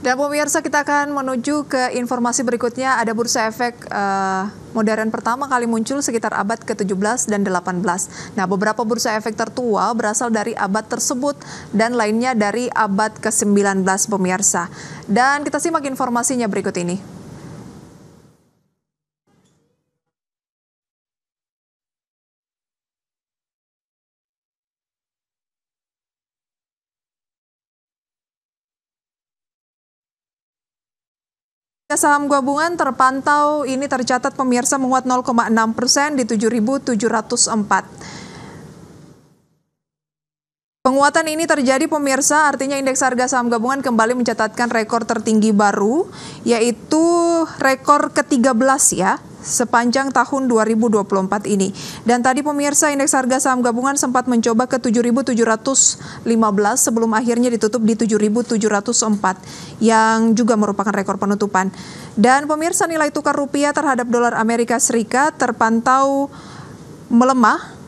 Dan pemirsa kita akan menuju ke informasi berikutnya ada bursa efek uh, modern pertama kali muncul sekitar abad ke-17 dan 18. Nah, beberapa bursa efek tertua berasal dari abad tersebut dan lainnya dari abad ke-19 pemirsa. Dan kita simak informasinya berikut ini. saham gabungan terpantau ini tercatat pemirsa menguat 0,6 persen di 7.704. Penguatan ini terjadi pemirsa, artinya indeks harga saham gabungan kembali mencatatkan rekor tertinggi baru, yaitu rekor ke-13 ya, sepanjang tahun 2024 ini. Dan tadi pemirsa indeks harga saham gabungan sempat mencoba ke 7.715 sebelum akhirnya ditutup di 7.704 yang juga merupakan rekor penutupan. Dan pemirsa nilai tukar rupiah terhadap dolar Amerika Serikat terpantau melemah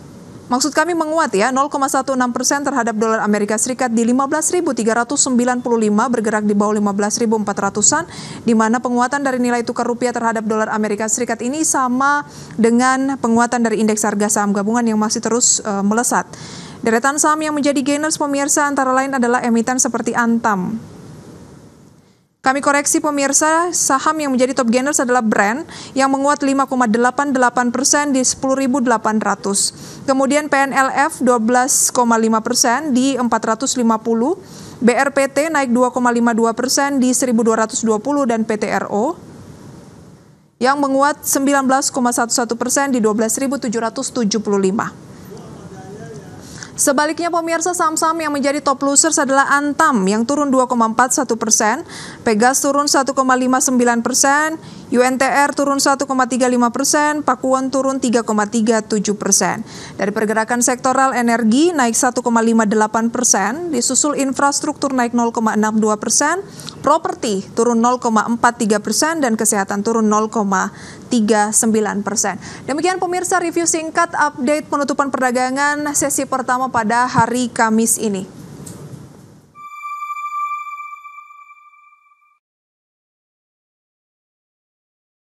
Maksud kami menguat ya, 0,16 persen terhadap dolar Amerika Serikat di 15.395 bergerak di bawah 15.400-an, di mana penguatan dari nilai tukar rupiah terhadap dolar Amerika Serikat ini sama dengan penguatan dari indeks harga saham gabungan yang masih terus uh, melesat. Deretan saham yang menjadi gainers pemirsa antara lain adalah emiten seperti Antam, kami koreksi pemirsa, saham yang menjadi top gainers adalah brand yang menguat 5,88 persen di 10.800. Kemudian PNLF 12,5 persen di 450. BRPT naik 2,52 persen di 1.220 dan PTRO yang menguat 19,11 persen di 12.775. Sebaliknya pemirsa saham-saham yang menjadi top losers adalah Antam yang turun 2,41 persen, Pegas turun 1,59 persen, UNTR turun 1,35 persen, Pakuan turun 3,37 persen. Dari pergerakan sektoral energi naik 1,58 persen, disusul infrastruktur naik 0,62 persen, properti turun 0,43 persen, dan kesehatan turun 0,39 persen. Demikian pemirsa review singkat update penutupan perdagangan sesi pertama pada hari Kamis ini.